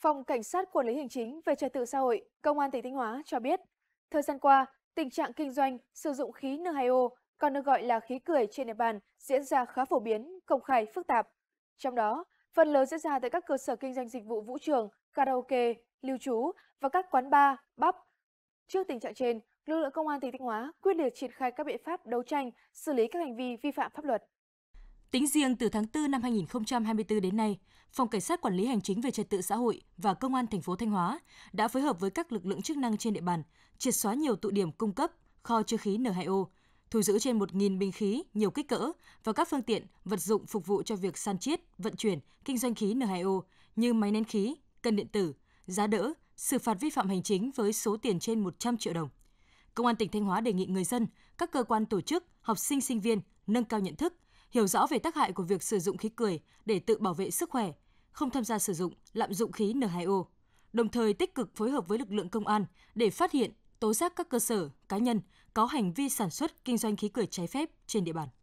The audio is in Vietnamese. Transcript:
Phòng Cảnh sát Quản lý Hành chính về trật tự xã hội, Công an tỉnh Thanh Hóa cho biết, thời gian qua, tình trạng kinh doanh sử dụng khí N2O, còn được gọi là khí cười trên địa bàn diễn ra khá phổ biến, công khai, phức tạp. Trong đó, phần lớn diễn ra tại các cơ sở kinh doanh dịch vụ vũ trường, karaoke, lưu trú và các quán bar, bắp. Trước tình trạng trên, lực lượng công an tỉnh Thanh Hóa quyết liệt triển khai các biện pháp đấu tranh, xử lý các hành vi vi phạm pháp luật. Tính riêng từ tháng 4 năm 2024 đến nay, Phòng Cảnh sát Quản lý Hành chính về Trật tự xã hội và Công an thành phố Thanh Hóa đã phối hợp với các lực lượng chức năng trên địa bàn triệt xóa nhiều tụ điểm cung cấp kho chứa khí N2O, thu giữ trên 1.000 bình khí nhiều kích cỡ và các phương tiện, vật dụng phục vụ cho việc san chiết, vận chuyển, kinh doanh khí N2O như máy nén khí, cân điện tử, giá đỡ, xử phạt vi phạm hành chính với số tiền trên 100 triệu đồng. Công an tỉnh Thanh Hóa đề nghị người dân, các cơ quan tổ chức, học sinh sinh viên nâng cao nhận thức – hiểu rõ về tác hại của việc sử dụng khí cười để tự bảo vệ sức khỏe, không tham gia sử dụng, lạm dụng khí N2O, đồng thời tích cực phối hợp với lực lượng công an để phát hiện, tố giác các cơ sở, cá nhân có hành vi sản xuất, kinh doanh khí cười trái phép trên địa bàn.